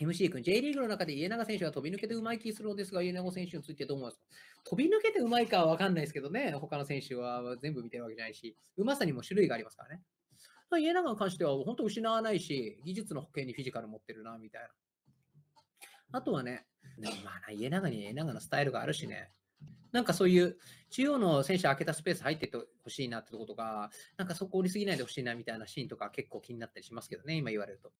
MC 君、J リーグの中で家長選手は飛び抜けてうまい気するのですが、家長選手についてどう思いますか飛び抜けてうまいかは分かんないですけどね、他の選手は全部見てるわけじゃないし、うまさにも種類がありますからね。家長に関しては本当失わないし、技術の保険にフィジカル持ってるな、みたいな。あとはね、まあ、家長に家長のスタイルがあるしね。なんかそういう中央の選手開けたスペース入っててほしいなってとことか、なんかそこ降りすぎないでほしいなみたいなシーンとか結構気になったりしますけどね、今言われると。